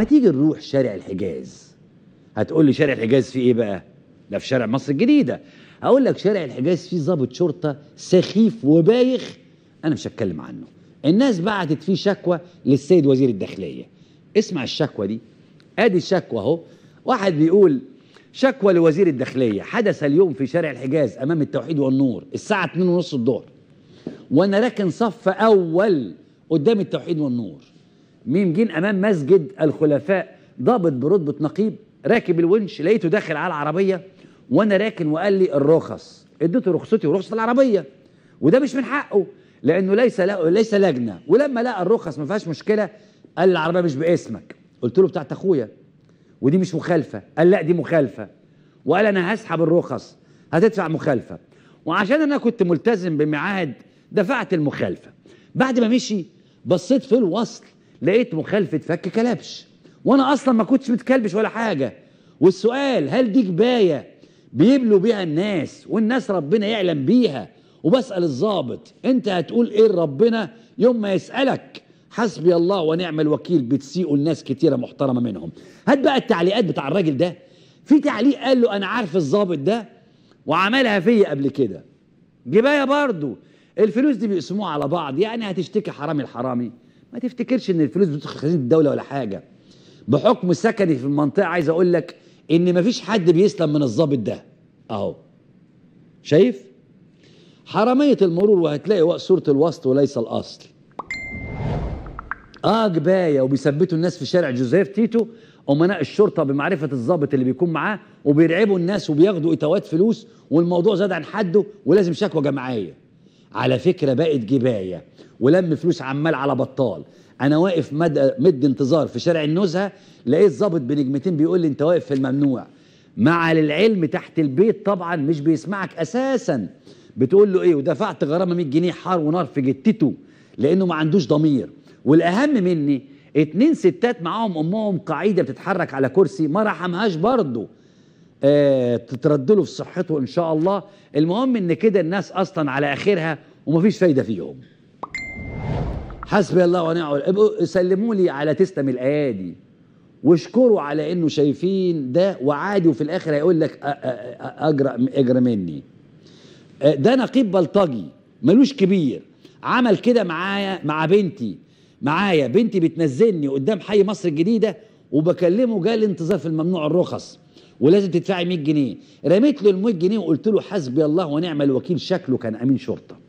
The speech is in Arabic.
ما تيجي نروح شارع الحجاز هتقول لي شارع الحجاز فيه ايه بقى ده في شارع مصر الجديده هقول لك شارع الحجاز فيه ضابط شرطه سخيف وبايخ انا مش هتكلم عنه الناس بعتت فيه شكوى للسيد وزير الداخليه اسمع الشكوى دي ادي الشكوى اهو واحد بيقول شكوى لوزير الداخليه حدث اليوم في شارع الحجاز امام التوحيد والنور الساعه 2:30 الظهر وانا راكن صف اول قدام التوحيد والنور ميم جين امام مسجد الخلفاء ضابط برتبه نقيب راكب الونش لقيته داخل على العربيه وانا راكن وقال لي الرخص اديته رخصتي ورخصه العربيه وده مش من حقه لانه ليس لا ليس لجنه ولما لقى الرخص ما فيهاش مشكله قال لي العربيه مش باسمك قلت له بتاعت اخويا ودي مش مخالفه قال لا دي مخالفه وقال انا هسحب الرخص هتدفع مخالفه وعشان انا كنت ملتزم بميعاد دفعت المخالفه بعد ما مشي بصيت في الوصل لقيت مخالفه فك كلبش وانا اصلا ما كنتش متكلبش ولا حاجه والسؤال هل دي كبايه بيبلوا بيها الناس والناس ربنا يعلم بيها وبسال الظابط انت هتقول ايه لربنا يوم ما يسالك حسبي الله ونعم الوكيل بتسيئوا الناس كتيره محترمه منهم هات بقى التعليقات بتاع الراجل ده في تعليق قال له انا عارف الظابط ده وعملها فيا قبل كده جبايه برضو الفلوس دي بيقسموها على بعض يعني هتشتكي حرامي الحرامي ما تفتكرش ان الفلوس بتدخل خزينه الدوله ولا حاجه بحكم سكني في المنطقه عايز اقول لك ان مفيش حد بيسلم من الظابط ده اهو شايف حراميه المرور وهتلاقي صوره الوسط وليس الاصل اه جبايه وبيثبتوا الناس في شارع جوزيف تيتو امناء الشرطه بمعرفه الضابط اللي بيكون معاه وبيرعبوا الناس وبياخدوا اتوات فلوس والموضوع زاد عن حده ولازم شكوى جماعيه على فكرة بقت جباية ولم فلوس عمال على بطال انا واقف مد, مد انتظار في شارع النزهة لقيت ظابط بنجمتين بيقول لي انت واقف في الممنوع مع للعلم تحت البيت طبعا مش بيسمعك اساسا بتقول له ايه ودفعت غرامه 100 جنيه حار ونار في جتته لانه ما عندوش ضمير والاهم مني اتنين ستات معاهم امهم قاعده بتتحرك على كرسي ما رحمهاش برضه آه تتردله في صحته ان شاء الله المهم ان كده الناس اصلا على اخرها ومفيش فايده فيهم حسبي الله ونعم الوكيل سلموا لي على تسلم الايادي واشكروا على انه شايفين ده وعادي وفي الاخر هيقول لك اجرى اجرى مني ده نقيب بلطجي ملوش كبير عمل كده معايا مع بنتي معايا بنتي بتنزلني قدام حي مصر الجديده وبكلمه لي انتظار في الممنوع الرخص ولازم تدفعي 100 جنيه رميت له ال 100 جنيه وقلت له حسبي الله ونعم الوكيل شكله كان امين شرطه